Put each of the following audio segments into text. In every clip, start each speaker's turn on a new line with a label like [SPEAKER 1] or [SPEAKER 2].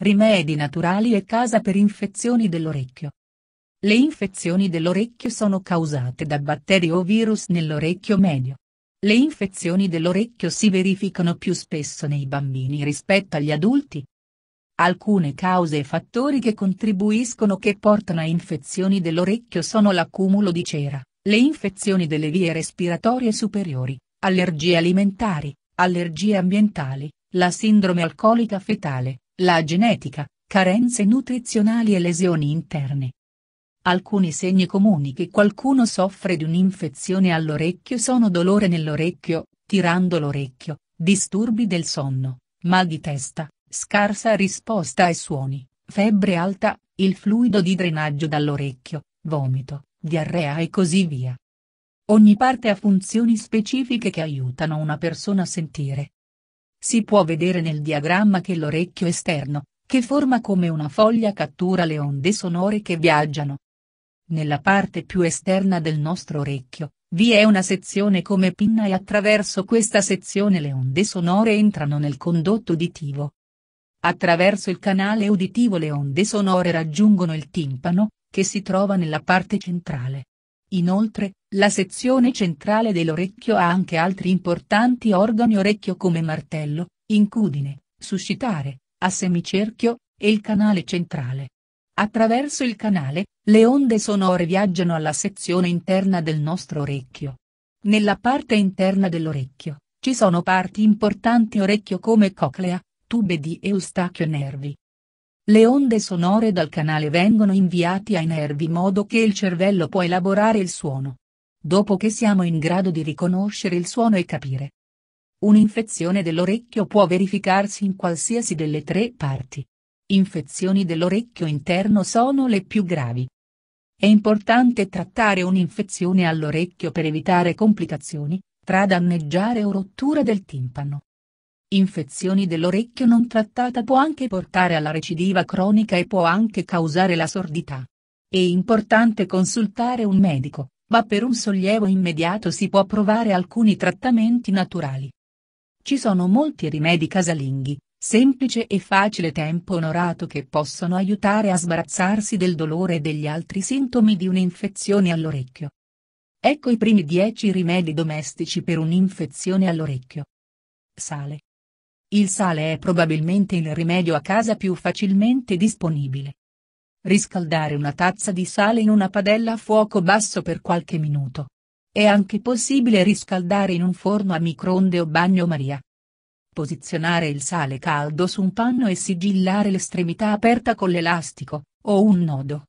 [SPEAKER 1] Rimedi naturali e casa per infezioni dell'orecchio. Le infezioni dell'orecchio sono causate da batteri o virus nell'orecchio medio. Le infezioni dell'orecchio si verificano più spesso nei bambini rispetto agli adulti. Alcune cause e fattori che contribuiscono che portano a infezioni dell'orecchio sono l'accumulo di cera, le infezioni delle vie respiratorie superiori, allergie alimentari, allergie ambientali, la sindrome alcolica fetale, la genetica, carenze nutrizionali e lesioni interne. Alcuni segni comuni che qualcuno soffre di un'infezione all'orecchio sono dolore nell'orecchio, tirando l'orecchio, disturbi del sonno, mal di testa, scarsa risposta ai suoni, febbre alta, il fluido di drenaggio dall'orecchio, vomito, diarrea e così via. Ogni parte ha funzioni specifiche che aiutano una persona a sentire, si può vedere nel diagramma che l'orecchio esterno, che forma come una foglia cattura le onde sonore che viaggiano. Nella parte più esterna del nostro orecchio, vi è una sezione come pinna e attraverso questa sezione le onde sonore entrano nel condotto uditivo. Attraverso il canale uditivo le onde sonore raggiungono il timpano, che si trova nella parte centrale. Inoltre, la sezione centrale dell'orecchio ha anche altri importanti organi orecchio come martello, incudine, suscitare, a semicerchio, e il canale centrale. Attraverso il canale, le onde sonore viaggiano alla sezione interna del nostro orecchio. Nella parte interna dell'orecchio, ci sono parti importanti orecchio come coclea, tube di eustachio e nervi. Le onde sonore dal canale vengono inviate ai nervi in modo che il cervello può elaborare il suono dopo che siamo in grado di riconoscere il suono e capire. Un'infezione dell'orecchio può verificarsi in qualsiasi delle tre parti. Infezioni dell'orecchio interno sono le più gravi. È importante trattare un'infezione all'orecchio per evitare complicazioni, tra danneggiare o rottura del timpano. Infezioni dell'orecchio non trattata può anche portare alla recidiva cronica e può anche causare la sordità. È importante consultare un medico, ma per un sollievo immediato si può provare alcuni trattamenti naturali. Ci sono molti rimedi casalinghi, semplice e facile tempo onorato che possono aiutare a sbarazzarsi del dolore e degli altri sintomi di un'infezione all'orecchio. Ecco i primi 10 rimedi domestici per un'infezione all'orecchio. Sale. Il sale è probabilmente il rimedio a casa più facilmente disponibile. Riscaldare una tazza di sale in una padella a fuoco basso per qualche minuto. È anche possibile riscaldare in un forno a microonde o bagnomaria. Posizionare il sale caldo su un panno e sigillare l'estremità aperta con l'elastico, o un nodo.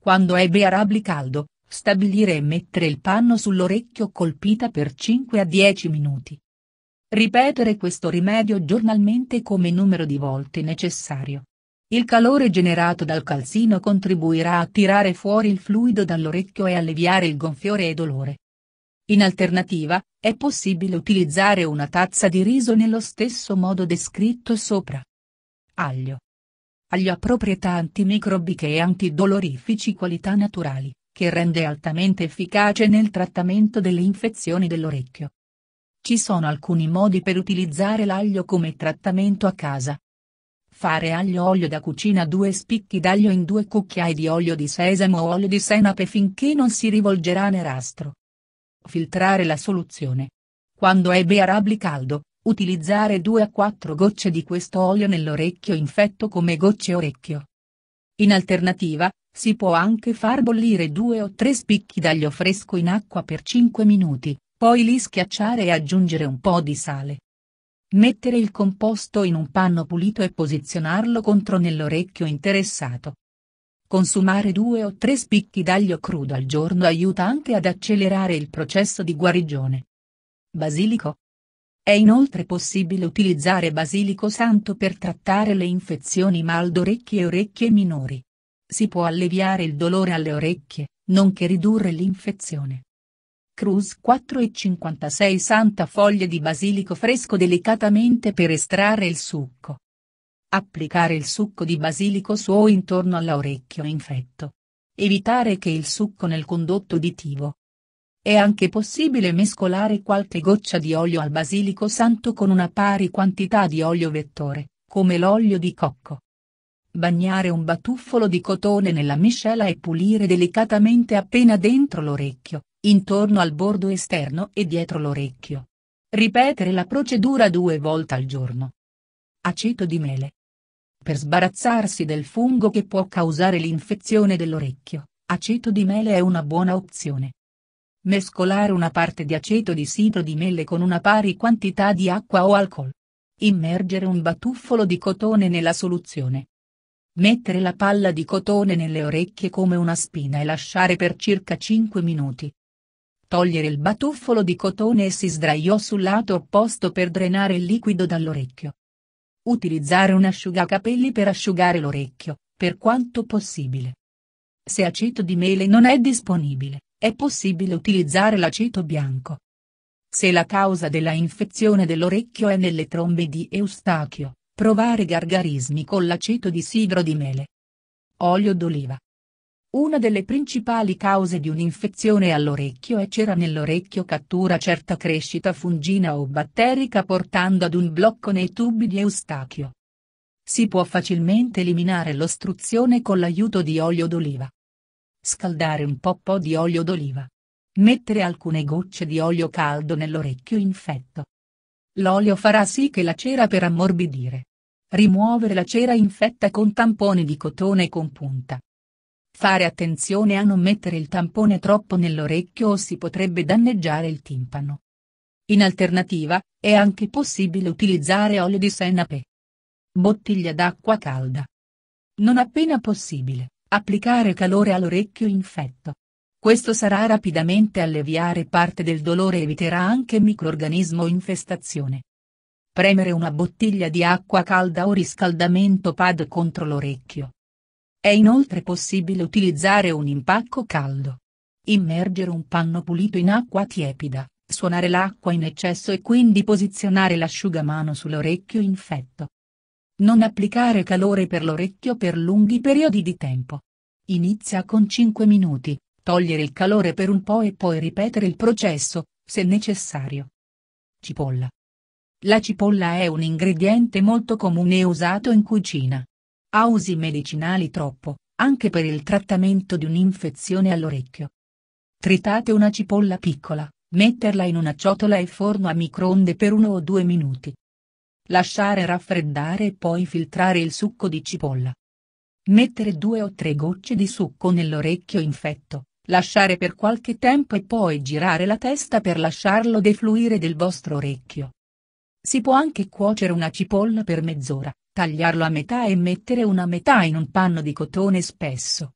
[SPEAKER 1] Quando è bearabli caldo, stabilire e mettere il panno sull'orecchio colpita per 5 a 10 minuti. Ripetere questo rimedio giornalmente come numero di volte necessario. Il calore generato dal calzino contribuirà a tirare fuori il fluido dall'orecchio e alleviare il gonfiore e dolore. In alternativa, è possibile utilizzare una tazza di riso nello stesso modo descritto sopra. Aglio. Aglio ha proprietà antimicrobiche e antidolorifici qualità naturali, che rende altamente efficace nel trattamento delle infezioni dell'orecchio. Ci sono alcuni modi per utilizzare l'aglio come trattamento a casa. Fare aglio olio da cucina due spicchi d'aglio in due cucchiai di olio di sesamo o olio di senape finché non si rivolgerà nerastro. Filtrare la soluzione. Quando è bearabli caldo, utilizzare 2 a 4 gocce di questo olio nell'orecchio infetto come gocce orecchio. In alternativa, si può anche far bollire 2 o 3 spicchi d'aglio fresco in acqua per 5 minuti, poi li schiacciare e aggiungere un po' di sale. Mettere il composto in un panno pulito e posizionarlo contro nell'orecchio interessato. Consumare due o tre spicchi d'aglio crudo al giorno aiuta anche ad accelerare il processo di guarigione. Basilico. È inoltre possibile utilizzare basilico santo per trattare le infezioni mal d'orecchie e orecchie minori. Si può alleviare il dolore alle orecchie, nonché ridurre l'infezione. Cruz 4,56 Santa foglia di basilico fresco delicatamente per estrarre il succo. Applicare il succo di basilico suo intorno all'orecchio infetto. Evitare che il succo nel condotto uditivo. È anche possibile mescolare qualche goccia di olio al basilico santo con una pari quantità di olio vettore, come l'olio di cocco. Bagnare un batuffolo di cotone nella miscela e pulire delicatamente appena dentro l'orecchio, intorno al bordo esterno e dietro l'orecchio. Ripetere la procedura due volte al giorno. Aceto di mele. Per sbarazzarsi del fungo che può causare l'infezione dell'orecchio, aceto di mele è una buona opzione. Mescolare una parte di aceto di sidro di mele con una pari quantità di acqua o alcol. Immergere un batuffolo di cotone nella soluzione. Mettere la palla di cotone nelle orecchie come una spina e lasciare per circa 5 minuti togliere il batuffolo di cotone e si sdraiò sul lato opposto per drenare il liquido dall'orecchio. Utilizzare un asciugacapelli per asciugare l'orecchio, per quanto possibile. Se aceto di mele non è disponibile, è possibile utilizzare l'aceto bianco. Se la causa della infezione dell'orecchio è nelle trombe di Eustachio, provare gargarismi con l'aceto di sidro di mele. Olio d'oliva. Una delle principali cause di un'infezione all'orecchio è c'era nell'orecchio cattura certa crescita fungina o batterica portando ad un blocco nei tubi di eustachio. Si può facilmente eliminare l'ostruzione con l'aiuto di olio d'oliva. Scaldare un po' po' di olio d'oliva. Mettere alcune gocce di olio caldo nell'orecchio infetto. L'olio farà sì che la cera per ammorbidire. Rimuovere la cera infetta con tamponi di cotone con punta. Fare attenzione a non mettere il tampone troppo nell'orecchio o si potrebbe danneggiare il timpano. In alternativa, è anche possibile utilizzare olio di senape. Bottiglia d'acqua calda. Non appena possibile, applicare calore all'orecchio infetto. Questo sarà rapidamente alleviare parte del dolore e eviterà anche microorganismo infestazione. Premere una bottiglia di acqua calda o riscaldamento pad contro l'orecchio. È inoltre possibile utilizzare un impacco caldo. Immergere un panno pulito in acqua tiepida, suonare l'acqua in eccesso e quindi posizionare l'asciugamano sull'orecchio infetto. Non applicare calore per l'orecchio per lunghi periodi di tempo. Inizia con 5 minuti, togliere il calore per un po' e poi ripetere il processo, se necessario. Cipolla. La cipolla è un ingrediente molto comune e usato in cucina. Ha usi medicinali troppo, anche per il trattamento di un'infezione all'orecchio. Tritate una cipolla piccola, metterla in una ciotola e forno a microonde per uno o due minuti. Lasciare raffreddare e poi filtrare il succo di cipolla. Mettere due o tre gocce di succo nell'orecchio infetto, lasciare per qualche tempo e poi girare la testa per lasciarlo defluire del vostro orecchio. Si può anche cuocere una cipolla per mezz'ora, tagliarlo a metà e mettere una metà in un panno di cotone spesso.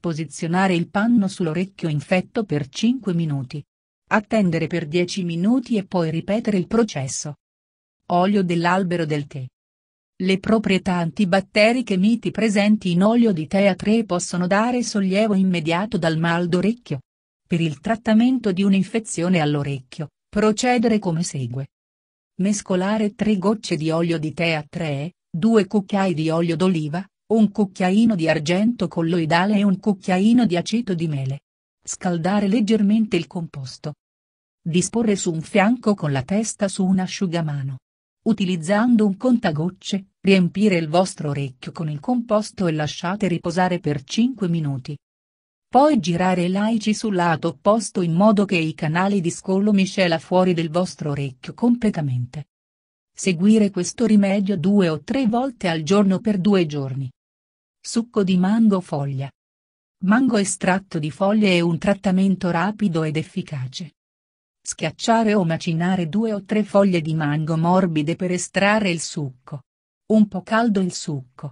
[SPEAKER 1] Posizionare il panno sull'orecchio infetto per 5 minuti. Attendere per 10 minuti e poi ripetere il processo. Olio dell'albero del tè. Le proprietà antibatteriche miti presenti in olio di tè a 3 possono dare sollievo immediato dal mal d'orecchio. Per il trattamento di un'infezione all'orecchio, procedere come segue. Mescolare 3 gocce di olio di tè a 3, 2 cucchiai di olio d'oliva, un cucchiaino di argento colloidale e un cucchiaino di aceto di mele. Scaldare leggermente il composto. Disporre su un fianco con la testa su un asciugamano. Utilizzando un contagocce, riempire il vostro orecchio con il composto e lasciate riposare per 5 minuti poi girare i laici sul lato opposto in modo che i canali di scollo miscela fuori del vostro orecchio completamente. Seguire questo rimedio due o tre volte al giorno per due giorni. Succo di mango foglia. Mango estratto di foglie è un trattamento rapido ed efficace. Schiacciare o macinare due o tre foglie di mango morbide per estrarre il succo. Un po' caldo il succo.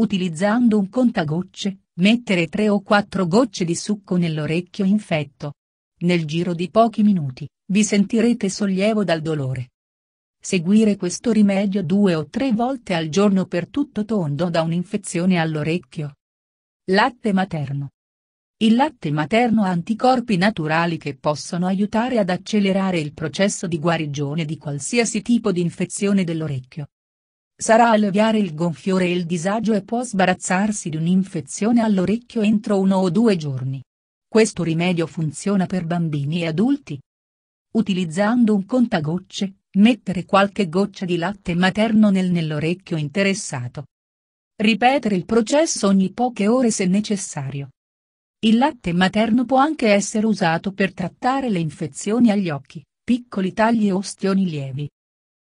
[SPEAKER 1] Utilizzando un contagocce, Mettere tre o quattro gocce di succo nell'orecchio infetto. Nel giro di pochi minuti, vi sentirete sollievo dal dolore. Seguire questo rimedio due o tre volte al giorno per tutto tondo da un'infezione all'orecchio. Latte materno. Il latte materno ha anticorpi naturali che possono aiutare ad accelerare il processo di guarigione di qualsiasi tipo di infezione dell'orecchio. Sarà alleviare il gonfiore e il disagio e può sbarazzarsi di un'infezione all'orecchio entro uno o due giorni. Questo rimedio funziona per bambini e adulti. Utilizzando un contagocce, mettere qualche goccia di latte materno nel nell'orecchio interessato. Ripetere il processo ogni poche ore se necessario. Il latte materno può anche essere usato per trattare le infezioni agli occhi, piccoli tagli e ostioni lievi.